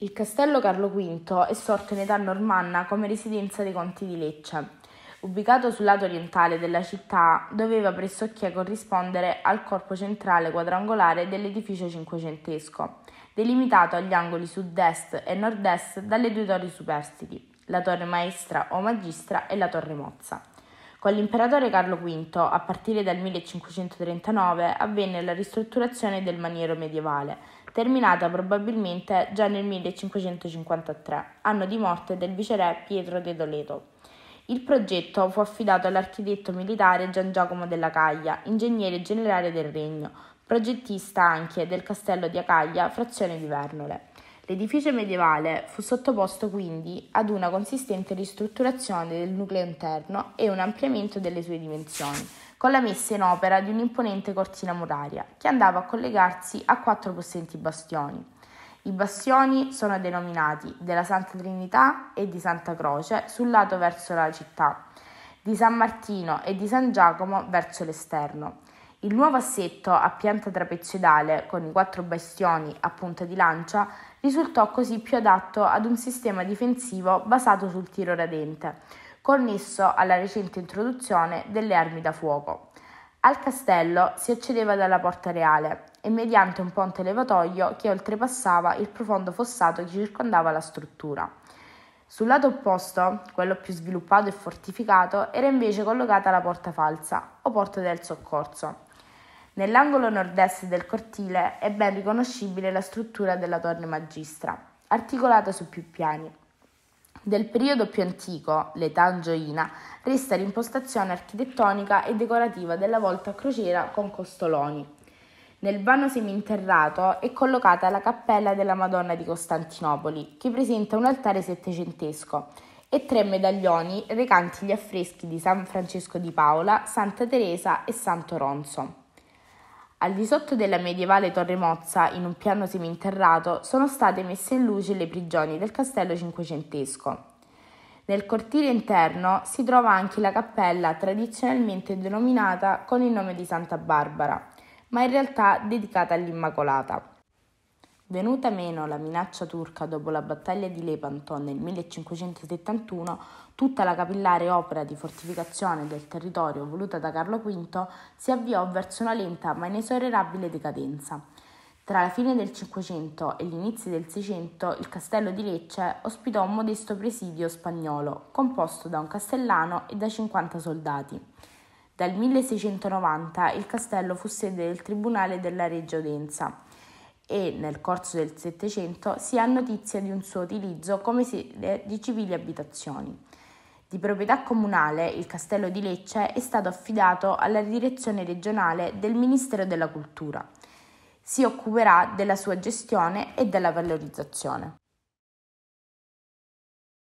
Il castello Carlo V è sorto in età normanna come residenza dei conti di Lecce. Ubicato sul lato orientale della città, doveva pressoché corrispondere al corpo centrale quadrangolare dell'edificio cinquecentesco, delimitato agli angoli sud-est e nord-est dalle due torri superstiti, la torre maestra o magistra e la torre mozza. Con l'imperatore Carlo V, a partire dal 1539, avvenne la ristrutturazione del maniero medievale, terminata probabilmente già nel 1553, anno di morte del viceré Pietro de Toledo. Il progetto fu affidato all'architetto militare Gian Giacomo della Caglia, ingegnere generale del regno, progettista anche del castello di Acaglia, frazione di Vernole. L'edificio medievale fu sottoposto quindi ad una consistente ristrutturazione del nucleo interno e un ampliamento delle sue dimensioni con la messa in opera di un'imponente cortina muraria che andava a collegarsi a quattro possenti bastioni. I bastioni sono denominati della Santa Trinità e di Santa Croce sul lato verso la città, di San Martino e di San Giacomo verso l'esterno. Il nuovo assetto a pianta trapezoidale con i quattro bastioni a punta di lancia risultò così più adatto ad un sistema difensivo basato sul tiro radente connesso alla recente introduzione delle armi da fuoco. Al castello si accedeva dalla porta reale e mediante un ponte levatoio che oltrepassava il profondo fossato che circondava la struttura. Sul lato opposto, quello più sviluppato e fortificato, era invece collocata la porta falsa o porta del soccorso. Nell'angolo nord-est del cortile è ben riconoscibile la struttura della torre magistra, articolata su più piani. Del periodo più antico, l'età angioina, resta l'impostazione architettonica e decorativa della volta a crociera con costoloni. Nel vano seminterrato è collocata la cappella della Madonna di Costantinopoli, che presenta un altare settecentesco e tre medaglioni recanti gli affreschi di San Francesco di Paola, Santa Teresa e Santo Ronzo. Al di sotto della medievale Torre Mozza, in un piano seminterrato, sono state messe in luce le prigioni del castello cinquecentesco. Nel cortile interno si trova anche la cappella tradizionalmente denominata con il nome di Santa Barbara, ma in realtà dedicata all'Immacolata. Venuta meno la minaccia turca dopo la battaglia di Lepanto nel 1571, tutta la capillare opera di fortificazione del territorio voluta da Carlo V si avviò verso una lenta ma inesorabile decadenza. Tra la fine del Cinquecento e gli inizi del Seicento il castello di Lecce ospitò un modesto presidio spagnolo, composto da un castellano e da 50 soldati. Dal 1690 il castello fu sede del Tribunale della Reggiodenza e nel corso del Settecento si ha notizia di un suo utilizzo come sede di civili abitazioni. Di proprietà comunale, il castello di Lecce è stato affidato alla direzione regionale del Ministero della Cultura. Si occuperà della sua gestione e della valorizzazione.